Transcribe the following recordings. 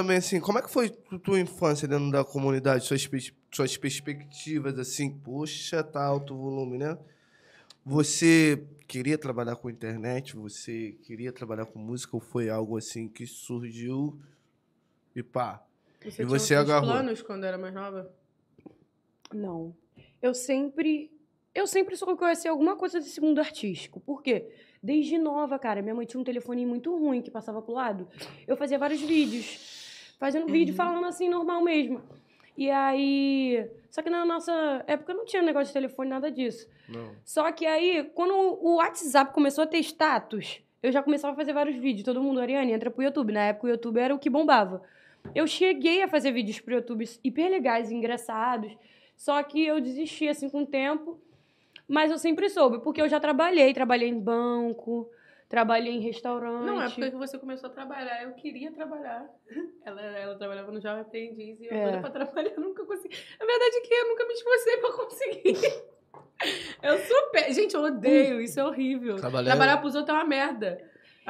também, assim, como é que foi tua infância dentro da comunidade? Suas, suas perspectivas, assim, poxa, tá alto volume, né? Você queria trabalhar com internet? Você queria trabalhar com música? Ou foi algo, assim, que surgiu e pá? Você e você agarrou? planos quando era mais nova? Não. Eu sempre... Eu sempre só conheci alguma coisa desse mundo artístico. Por quê? Desde nova, cara. Minha mãe tinha um telefone muito ruim que passava pro lado. Eu fazia vários vídeos fazendo uhum. vídeo falando assim, normal mesmo. E aí. Só que na nossa época não tinha negócio de telefone, nada disso. Não. Só que aí, quando o WhatsApp começou a ter status, eu já começava a fazer vários vídeos. Todo mundo, Ariane, entra pro YouTube. Na época o YouTube era o que bombava. Eu cheguei a fazer vídeos pro YouTube hiper legais, engraçados. Só que eu desisti assim com o tempo. Mas eu sempre soube, porque eu já trabalhei, trabalhei em banco, trabalhei em restaurante. Não, é porque você começou a trabalhar, eu queria trabalhar. Ela, ela trabalhava no Jovem Aprendiz e eu, é. pra trabalhar, nunca consegui. A verdade é que eu nunca me esforcei pra conseguir. Eu super. Gente, eu odeio, hum. isso é horrível. Trabalhar, é Trabalhar pros outros é uma merda.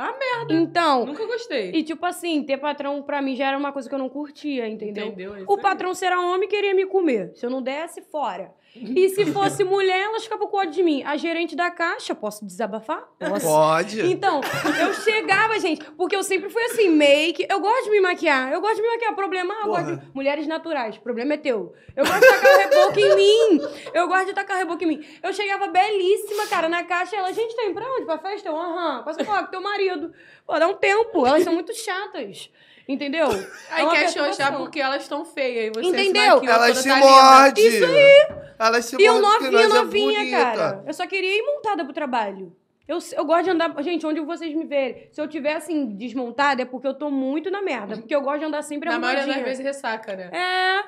Ah, merda. Então. Nunca gostei. E tipo assim, ter patrão pra mim já era uma coisa que eu não curtia, entendeu? Entendeu? É isso o patrão, será era homem, queria me comer. Se eu não desse, fora. E se fosse mulher, ela ficava com ódio de mim. A gerente da caixa, posso desabafar? Posso. Pode. Então, eu chegava, gente, porque eu sempre fui assim, make. Eu gosto de me maquiar. Eu gosto de me maquiar. Problema, eu gosto de... Mulheres naturais, problema é teu. Eu gosto de tacar reboco em mim. Eu gosto de tacar reboco em mim. Eu chegava belíssima, cara, na caixa. Ela, gente, tá indo pra onde? Pra festa? Eu, aham. Posso falar com teu marido? marido. Pô, dá um tempo, elas são muito chatas. Entendeu? Aí é quer chorar achar porque elas estão feias. você Entendeu? Elas se tá mordem. Isso aí. Elas se mordem. E eu novinha, é novinha, é cara. Eu só queria ir montada pro trabalho. Eu, eu gosto de andar. Gente, onde vocês me verem. Se eu tiver assim, desmontada, é porque eu tô muito na merda. Porque eu gosto de andar sempre Na maioria das vezes ressaca, né? É.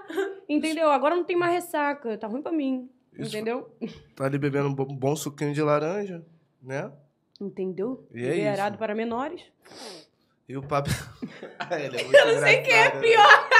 Entendeu? Agora não tem mais ressaca. Tá ruim pra mim. Isso. Entendeu? Tá ali bebendo um bom suquinho de laranja, né? entendeu? E é Liberado para menores. E o papo. ah, ele é muito Eu não sei quem é né? pior.